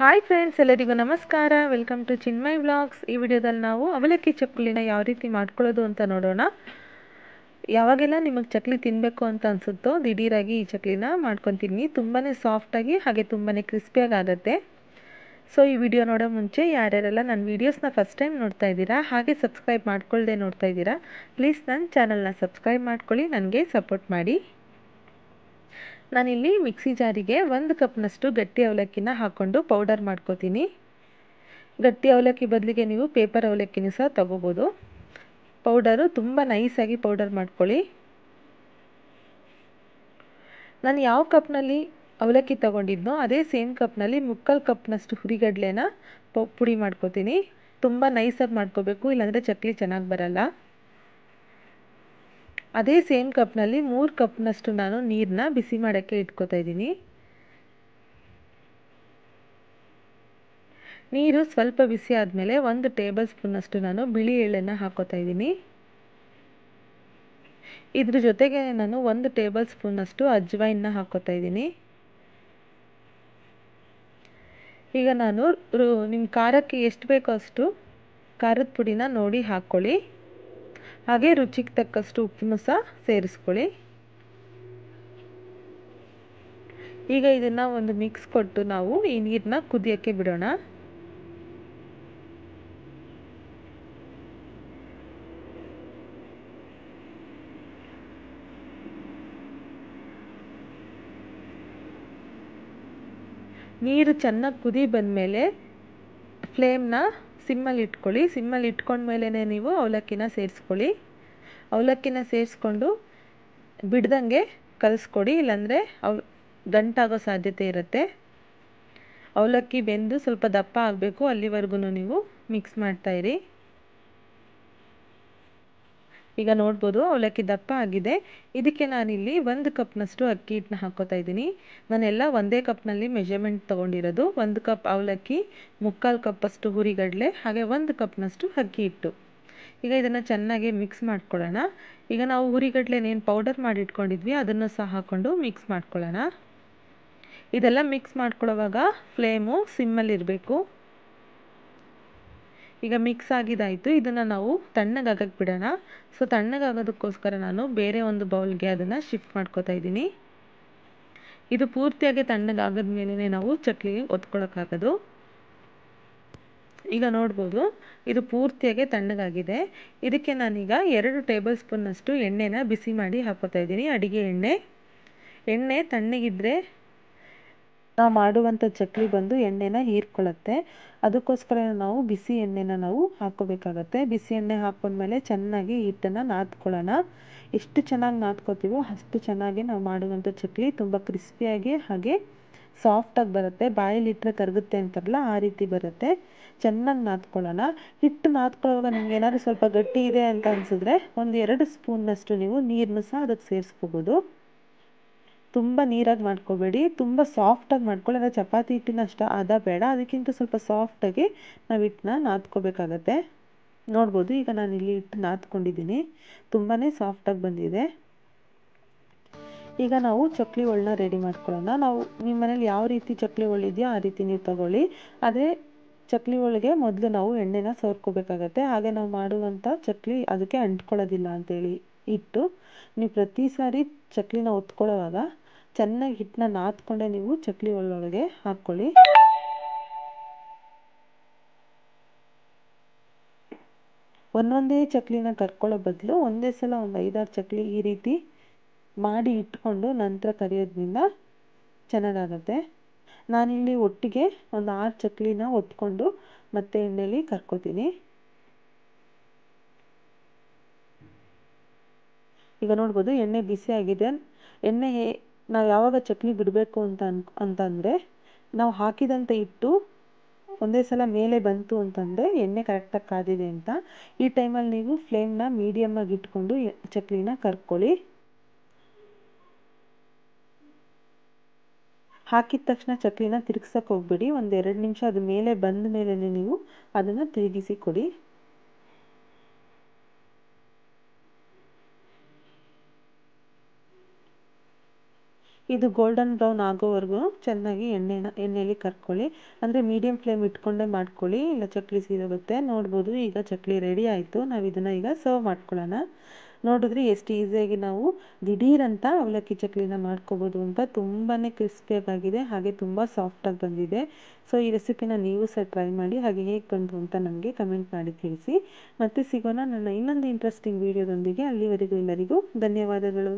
hi friends ಎಲ್ಲರಿಗೂ ನಮಸ್ಕಾರ welcome to ಚಿನ್ಮೈ blogs ಈ ವಿಡಿಯೋದಲ್ಲಿ ನಾವು ಅವಲಕ್ಕಿ ಚಕ್ಲಿನ ಯಾವ ರೀತಿ ಮಾಡ್ಕೊಳ್ಳೋದು ಅಂತ ನೋಡೋಣ ಯಾವಾಗೆಲ್ಲ ನಿಮಗೆ ಚಕ್ಲಿ ತಿನ್ನಬೇಕು ಅಂತ ಅನಿಸುತ್ತೋ ದಿಢೀರಾಗಿ ಈ ಚಕ್ಲಿನ ಮಾಡ್ಕೊತೀನಿ ತುಂಬಾ ಸಾಫ್ಟಾಗಿ ಹಾಗೆ ತುಂಬಾ ಕ್ರಿಸ್ಪಿಯಾಗಿ ಆಗುತ್ತೆ ಸೊ ಈ ವಿಡಿಯೋ ನೋಡೋ ಮುಂಚೆ ಯಾರ್ಯಾರೆಲ್ಲ ನನ್ನ ವೀಡಿಯೋಸ್ನ ಫಸ್ಟ್ ಟೈಮ್ ನೋಡ್ತಾ ಇದ್ದೀರಾ ಹಾಗೆ ಸಬ್ಸ್ಕ್ರೈಬ್ ಮಾಡ್ಕೊಳ್ಳದೆ ನೋಡ್ತಾ ಇದ್ದೀರಾ ಪ್ಲೀಸ್ ನನ್ನ ಚಾನಲ್ನ ಸಬ್ಸ್ಕ್ರೈಬ್ ಮಾಡ್ಕೊಳ್ಳಿ ನನಗೆ ಸಪೋರ್ಟ್ ಮಾಡಿ ನಾನಿಲ್ಲಿ ಮಿಕ್ಸಿ ಜಾರಿಗೆ ಒಂದು ಕಪ್ನಷ್ಟು ಗಟ್ಟಿ ಅವಲಕ್ಕಿನ ಹಾಕ್ಕೊಂಡು ಪೌಡರ್ ಮಾಡ್ಕೋತೀನಿ ಗಟ್ಟಿ ಅವಲಕ್ಕಿ ಬದಲಿಗೆ ನೀವು ಪೇಪರ್ ಅವಲಕ್ಕಿನೂ ಸಹ ತೊಗೋಬೋದು ಪೌಡರು ತುಂಬ ನೈಸಾಗಿ ಪೌಡರ್ ಮಾಡ್ಕೊಳ್ಳಿ ನಾನು ಯಾವ ಕಪ್ನಲ್ಲಿ ಅವಲಕ್ಕಿ ತೊಗೊಂಡಿದ್ನೋ ಅದೇ ಸೇಮ್ ಕಪ್ನಲ್ಲಿ ಮುಕ್ಕಾಲು ಕಪ್ನಷ್ಟು ಹುರಿಗಡಲೆನ ಪುಡಿ ಮಾಡ್ಕೋತೀನಿ ತುಂಬ ನೈಸಾಗಿ ಮಾಡ್ಕೋಬೇಕು ಇಲ್ಲಾಂದರೆ ಚಕ್ಲಿ ಚೆನ್ನಾಗಿ ಬರಲ್ಲ ಅದೇ ಸೇಮ್ ಕಪ್ನಲ್ಲಿ ಮೂರು ಕಪ್ನಷ್ಟು ನಾನು ನೀರನ್ನ ಬಿಸಿ ಮಾಡೋಕ್ಕೆ ಇಟ್ಕೋತಾ ಇದ್ದೀನಿ ನೀರು ಸ್ವಲ್ಪ ಬಿಸಿ ಆದಮೇಲೆ ಒಂದು ಟೇಬಲ್ ಸ್ಪೂನಷ್ಟು ನಾನು ಬಿಳಿ ಎಳ್ಳನ್ನು ಹಾಕೋತಾ ಇದ್ದೀನಿ ಇದ್ರ ಜೊತೆಗೆ ನಾನು ಒಂದು ಟೇಬಲ್ ಸ್ಪೂನಷ್ಟು ಅಜ್ವೈನ್ನ ಹಾಕೋತಾ ಇದ್ದೀನಿ ಈಗ ನಾನು ನಿಮ್ಮ ಖಾರಕ್ಕೆ ಎಷ್ಟು ಬೇಕೋ ಅಷ್ಟು ಖಾರದ ಪುಡಿನ ನೋಡಿ ಹಾಕ್ಕೊಳ್ಳಿ ಹಾಗೆ ರುಚಿಗೆ ತಕ್ಕಷ್ಟು ಉಪ್ಪು ಸಹ ಸೇರಿಸ್ಕೊಳ್ಳಿ ಈಗ ಇದನ್ನ ಒಂದು ಮಿಕ್ಸ್ ಕೊಟ್ಟು ನಾವು ಈ ನೀರನ್ನ ಕುದಿಯೋಕ್ಕೆ ಬಿಡೋಣ ನೀರು ಚೆನ್ನಾಗಿ ಕುದಿ ಬಂದಮೇಲೆ ಫ್ಲೇಮ್ನ ಸಿಮ್ಮಲ್ಲಿ ಇಟ್ಕೊಳ್ಳಿ ಸಿಮ್ಮಲ್ಲಿ ಇಟ್ಕೊಂಡ ನೀವು ಅವಲಕ್ಕಿನ ಸೇರಿಸ್ಕೊಳ್ಳಿ ಅವಲಕ್ಕಿನ ಸೇರಿಸ್ಕೊಂಡು ಬಿಡ್ದಂಗೆ ಕಲಿಸ್ಕೊಡಿ ಇಲ್ಲಾಂದರೆ ಅವ್ ಗಂಟಾಗೋ ಸಾಧ್ಯತೆ ಇರುತ್ತೆ ಅವಲಕ್ಕಿ ಬೆಂದು ಸ್ವಲ್ಪ ದಪ್ಪ ಆಗಬೇಕು ಅಲ್ಲಿವರೆಗೂ ನೀವು ಮಿಕ್ಸ್ ಮಾಡ್ತಾಯಿರಿ ಈಗ ನೋಡ್ಬೋದು ಅವಲಕ್ಕಿ ದಪ್ಪ ಆಗಿದೆ ಇದಕ್ಕೆ ನಾನಿಲ್ಲಿ ಒಂದು ಕಪ್ನಷ್ಟು ಅಕ್ಕಿ ಹಿಟ್ಟನ್ನ ಹಾಕ್ಕೋತಾ ಇದ್ದೀನಿ ನಾನೆಲ್ಲ ಒಂದೇ ಕಪ್ನಲ್ಲಿ ಮೆಷರ್ಮೆಂಟ್ ತೊಗೊಂಡಿರೋದು ಒಂದು ಕಪ್ ಅವಲಕ್ಕಿ ಮುಕ್ಕಾಲು ಕಪ್ಪಷ್ಟು ಹುರಿಗಡಲೆ ಹಾಗೆ ಒಂದು ಕಪ್ನಷ್ಟು ಅಕ್ಕಿ ಹಿಟ್ಟು ಈಗ ಇದನ್ನು ಚೆನ್ನಾಗಿ ಮಿಕ್ಸ್ ಮಾಡ್ಕೊಳ್ಳೋಣ ಈಗ ನಾವು ಹುರಿಗಡ್ಲೆನೇನು ಪೌಡರ್ ಮಾಡಿ ಇಟ್ಕೊಂಡಿದ್ವಿ ಅದನ್ನು ಸಹ ಹಾಕ್ಕೊಂಡು ಮಿಕ್ಸ್ ಮಾಡ್ಕೊಳ್ಳೋಣ ಇದೆಲ್ಲ ಮಿಕ್ಸ್ ಮಾಡ್ಕೊಳ್ಳೋವಾಗ ಫ್ಲೇಮು ಸಿಮ್ಮಲ್ಲಿರಬೇಕು ಈಗ ಮಿಕ್ಸ್ ಆಗಿದ್ದಾಯಿತು ಇದನ್ನು ನಾವು ತಣ್ಣಗಾಗಕ್ಕೆ ಬಿಡೋಣ ಸೊ ತಣ್ಣಗಾಗೋದಕ್ಕೋಸ್ಕರ ನಾನು ಬೇರೆ ಒಂದು ಬೌಲ್ಗೆ ಅದನ್ನು ಶಿಫ್ಟ್ ಮಾಡ್ಕೋತಾ ಇದ್ದೀನಿ ಇದು ಪೂರ್ತಿಯಾಗಿ ತಣ್ಣಗಾಗದ ಮೇಲೆ ನಾವು ಚಕ್ಲಿಗೆ ಒತ್ಕೊಳಕ್ಕಾಗೋದು ಈಗ ನೋಡ್ಬೋದು ಇದು ಪೂರ್ತಿಯಾಗಿ ತಣ್ಣಗಾಗಿದೆ ಇದಕ್ಕೆ ನಾನೀಗ ಎರಡು ಟೇಬಲ್ ಅಷ್ಟು ಎಣ್ಣೆನ ಬಿಸಿ ಮಾಡಿ ಹಾಕೋತಾ ಇದ್ದೀನಿ ಅಡುಗೆ ಎಣ್ಣೆ ಎಣ್ಣೆ ತಣ್ಣಗಿದ್ರೆ ನಾವು ಮಾಡುವಂಥ ಚಕ್ಲಿ ಬಂದು ಎಣ್ಣೆನ ಹೀರ್ಕೊಳ್ಳುತ್ತೆ ಅದಕ್ಕೋಸ್ಕರ ನಾವು ಬಿಸಿ ಎಣ್ಣೆನ ನಾವು ಹಾಕ್ಕೋಬೇಕಾಗತ್ತೆ ಬಿಸಿ ಎಣ್ಣೆ ಹಾಕೊಂಡ್ಮೇಲೆ ಚೆನ್ನಾಗಿ ಹಿಟ್ಟನ್ನು ನಾದ್ಕೊಳ್ಳೋಣ ಎಷ್ಟು ಚೆನ್ನಾಗಿ ನಾದ್ಕೋತೀವೋ ಅಷ್ಟು ಚೆನ್ನಾಗಿ ನಾವು ಮಾಡುವಂಥ ಚಕ್ಲಿ ತುಂಬ ಕ್ರಿಸ್ಪಿಯಾಗಿ ಹಾಗೆ ಸಾಫ್ಟಾಗಿ ಬರುತ್ತೆ ಇಟ್ಟರೆ ಕರಗುತ್ತೆ ಅಂತಾರಲ್ಲ ಆ ರೀತಿ ಬರುತ್ತೆ ಚೆನ್ನಾಗಿ ನಾದ್ಕೊಳ್ಳೋಣ ಹಿಟ್ಟು ನಾದ್ಕೊಳ್ಳೋವಾಗ ನಿಮ್ಗೆ ಏನಾದರೂ ಸ್ವಲ್ಪ ಗಟ್ಟಿ ಇದೆ ಅಂತ ಅನಿಸಿದ್ರೆ ಒಂದು ಎರಡು ಸ್ಪೂನ್ನಷ್ಟು ನೀವು ನೀರನ್ನು ಸಹ ಅದಕ್ಕೆ ಸೇರಿಸ್ಕೋಬೋದು ತುಂಬ ನೀರಾಗಿ ಮಾಡ್ಕೋಬೇಡಿ ತುಂಬ ಸಾಫ್ಟಾಗಿ ಮಾಡ್ಕೊಳ್ಳಿ ಅಂದರೆ ಚಪಾತಿ ಹಿಟ್ಟಿನ ಅಷ್ಟು ಅದ ಬೇಡ ಅದಕ್ಕಿಂತ ಸ್ವಲ್ಪ ಸಾಫ್ಟಾಗಿ ನಾವು ಹಿಟ್ಟನ್ನ ನಾದ್ಕೋಬೇಕಾಗತ್ತೆ ನೋಡ್ಬೋದು ಈಗ ನಾನು ಇಲ್ಲಿ ಹಿಟ್ಟು ನಾದ್ಕೊಂಡಿದ್ದೀನಿ ತುಂಬಾ ಸಾಫ್ಟಾಗಿ ಬಂದಿದೆ ಈಗ ನಾವು ಚಕ್ಲಿ ಹೋಳನ್ನ ರೆಡಿ ಮಾಡ್ಕೊಳ್ಳೋಣ ನಾವು ನಿಮ್ಮ ಮನೇಲಿ ಯಾವ ರೀತಿ ಚಕ್ಲಿ ಇದೆಯೋ ಆ ರೀತಿ ನೀವು ತಗೊಳ್ಳಿ ಅದೇ ಚಕ್ಲಿ ಹೋಳಿಗೆ ಮೊದಲು ನಾವು ಎಣ್ಣೆನ ಸೋರ್ಕೋಬೇಕಾಗತ್ತೆ ಹಾಗೆ ನಾವು ಮಾಡುವಂಥ ಚಕ್ಲಿ ಅದಕ್ಕೆ ಅಂಟ್ಕೊಳ್ಳೋದಿಲ್ಲ ಅಂಥೇಳಿ ಇಟ್ಟು ನೀವು ಪ್ರತಿ ಸಾರಿ ಚಕ್ಲಿನ ಒತ್ಕೊಳ್ಳೋವಾಗ ಚೆನ್ನಾಗಿ ಹಿಟ್ಟನ್ನ ನಾದ್ಕೊಂಡೆ ನೀವು ಚಕ್ಲಿ ಒಳ್ಳೊಳಗೆ ಹಾಕೊಳ್ಳಿ ಒಂದೊಂದೇ ಚಕ್ಲಿನ ಕರ್ಕೊಳ್ಳೋ ಬದಲು ಒಂದೇ ಸಲ ಒಂದು ಐದಾರು ಚಕ್ಲಿ ಈ ರೀತಿ ಮಾಡಿ ಇಟ್ಕೊಂಡು ನಂತರ ಕರಿಯೋದ್ರಿಂದ ಚೆನ್ನಾಗಾಗುತ್ತೆ ನಾನಿಲ್ಲಿ ಒಟ್ಟಿಗೆ ಒಂದು ಆರು ಚಕ್ಲಿನ ಒತ್ಕೊಂಡು ಮತ್ತೆ ಎಣ್ಣೆಲಿ ಕರ್ಕೋತೀನಿ ಈಗ ನೋಡ್ಬೋದು ಎಣ್ಣೆ ಬಿಸಿ ಆಗಿದೆ ಎಣ್ಣೆ ನಾವು ಯಾವಾಗ ಚಟ್ನಿ ಬಿಡಬೇಕು ಅಂತ ಅನ್ ಅಂತಂದರೆ ನಾವು ಹಾಕಿದಂಥ ಹಿಟ್ಟು ಒಂದೇ ಸಲ ಮೇಲೆ ಬಂತು ಅಂತಂದರೆ ಎಣ್ಣೆ ಕರೆಕ್ಟಾಗಿ ಕಾದಿದೆ ಅಂತ ಈ ಟೈಮಲ್ಲಿ ನೀವು ಫ್ಲೇಮ್ನ ಮೀಡಿಯಮ್ಮಾಗಿ ಇಟ್ಕೊಂಡು ಚಕ್ಕುಲಿನ ಕರ್ಕೊಳ್ಳಿ ಹಾಕಿದ ತಕ್ಷಣ ಚಕ್ಲಿನ ತಿರ್ಗ್ಸಕ್ಕೆ ಹೋಗ್ಬೇಡಿ ಒಂದು ಎರಡು ನಿಮಿಷ ಅದು ಮೇಲೆ ಬಂದ ಮೇಲೇ ನೀವು ಅದನ್ನು ತಿರುಗಿಸಿ ಕೊಡಿ ಇದು ಗೋಲ್ಡನ್ ಬ್ರೌನ್ ಆಗೋವರೆಗೂ ಚೆನ್ನಾಗಿ ಎಣ್ಣೆನ ಎಣ್ಣೆಲಿ ಕರ್ಕೊಳ್ಳಿ ಅಂದರೆ ಮೀಡಿಯಮ್ ಫ್ಲೇಮ್ ಇಟ್ಕೊಂಡೇ ಮಾಡ್ಕೊಳ್ಳಿ ಇಲ್ಲ ಚಕ್ಕಲಿ ಸೀದೋಗುತ್ತೆ ನೋಡ್ಬೋದು ಈಗ ಚಕ್ಕಲಿ ರೆಡಿ ಆಯಿತು ನಾವು ಇದನ್ನು ಈಗ ಸರ್ವ್ ಮಾಡ್ಕೊಳ್ಳೋಣ ನೋಡಿದ್ರೆ ಎಷ್ಟು ಈಸಿಯಾಗಿ ನಾವು ದಿಢೀರಂತ ಅವಲಕ್ಕಿ ಚಕ್ಲಿನ ಮಾಡ್ಕೋಬೋದು ಅಂತ ತುಂಬಾ ಕ್ರಿಸ್ಪಿಯಾಗಿದೆ ಹಾಗೆ ತುಂಬ ಸಾಫ್ಟಾಗಿ ಬಂದಿದೆ ಸೊ ಈ ರೆಸಿಪಿನ ನೀವು ಸಹ ಟ್ರೈ ಮಾಡಿ ಹಾಗೆ ಹೇಗೆ ಬಂತು ಅಂತ ನನಗೆ ಕಮೆಂಟ್ ಮಾಡಿ ತಿಳಿಸಿ ಮತ್ತು ಸಿಗೋಣ ನನ್ನ ಇನ್ನೊಂದು ಇಂಟ್ರೆಸ್ಟಿಂಗ್ ವೀಡಿಯೋದೊಂದಿಗೆ ಅಲ್ಲಿವರೆಗೂ ಎಲ್ಲರಿಗೂ ಧನ್ಯವಾದಗಳು